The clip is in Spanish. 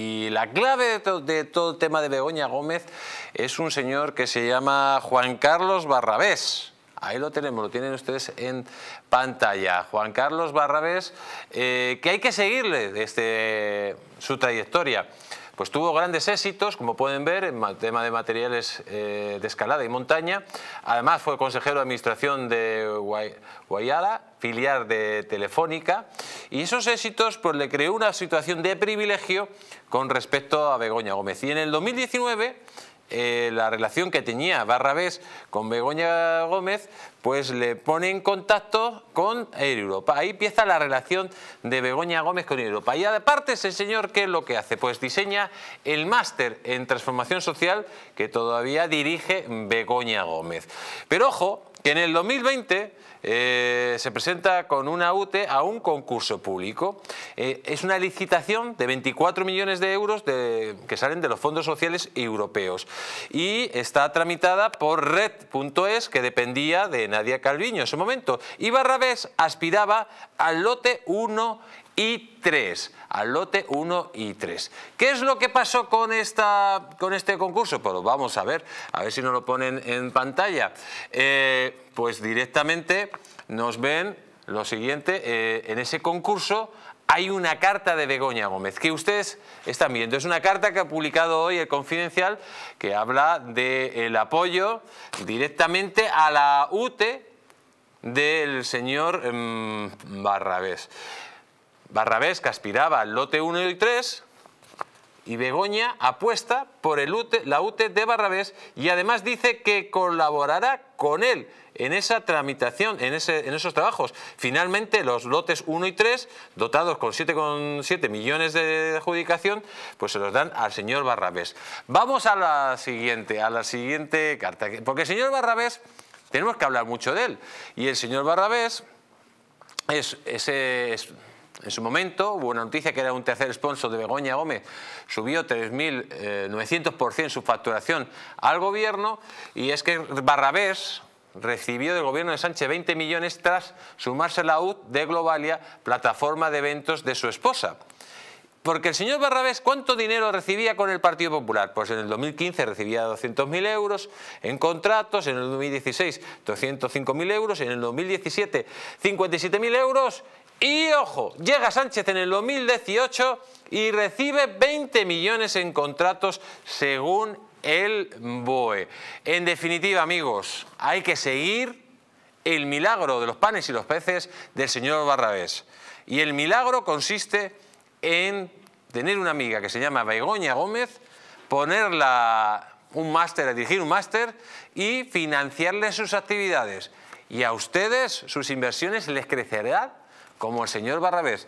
Y la clave de, todo el tema de Begoña Gómez es un señor que se llama Juan Carlos Barrabés. Ahí lo tenemos, lo tienen ustedes en pantalla. Juan Carlos Barrabés, eh, que hay que seguirle desde su trayectoria. Pues tuvo grandes éxitos, como pueden ver, en tema de materiales eh, de escalada y montaña. Además fue consejero de administración de Guayala, filial de Telefónica. Y esos éxitos pues, le creó una situación de privilegio con respecto a Begoña Gómez. Y en el 2019 eh, la relación que tenía Barrabés con Begoña Gómez, pues le pone en contacto con Europa. Ahí empieza la relación de Begoña Gómez con Europa. Y aparte ese señor, ¿qué es lo que hace? Pues diseña el máster en transformación social que todavía dirige Begoña Gómez. Pero ojo, que en el 2020 eh, se presenta con una UTE a un concurso público. Eh, es una licitación de 24 millones de euros que salen de los fondos sociales europeos y está tramitada por Red.es, que dependía de Nadia Calviño en su momento. Y Barrabés aspiraba al lote 1 y 3, al lote 1 y 3. ¿Qué es lo que pasó con, esta, con este concurso? Pues vamos a ver, a ver si nos lo ponen en pantalla. Eh, pues directamente nos ven lo siguiente, eh, en ese concurso hay una carta de Begoña Gómez que ustedes están viendo. Es una carta que ha publicado hoy el Confidencial que habla del apoyo directamente a la UTE del señor mm, Barrabés. Barrabés, que aspiraba al lote 1 y 3, y Begoña apuesta por la UTE de Barrabés y además dice que colaborará con él en esa tramitación, en, ese, en esos trabajos. Finalmente, los lotes 1 y 3, dotados con 7,7 millones de adjudicación, pues se los dan al señor Barrabés. Vamos a la siguiente, a la siguiente carta, porque el señor Barrabés, tenemos que hablar mucho de él, y el señor Barrabés es en su momento hubo una noticia que era un tercer sponsor de Begoña Gómez, subió 3.900% eh, su facturación al gobierno y es que Barrabés, recibió del gobierno de Sánchez 20 millones tras sumarse la UD de Globalia, plataforma de eventos de su esposa. Porque el señor Barrabés, ¿cuánto dinero recibía con el Partido Popular? Pues en el 2015 recibía 200.000 euros en contratos, en el 2016 205.000 euros, en el 2017 57.000 euros y ojo, llega Sánchez en el 2018 y recibe 20 millones en contratos según el BOE. En definitiva, amigos, hay que seguir el milagro de los panes y los peces del señor Barrabés. Y el milagro consiste en tener una amiga que se llama Begoña Gómez, ponerla un máster, dirigir un máster y financiarle sus actividades. Y a ustedes sus inversiones les crecerán como el señor Barrabés.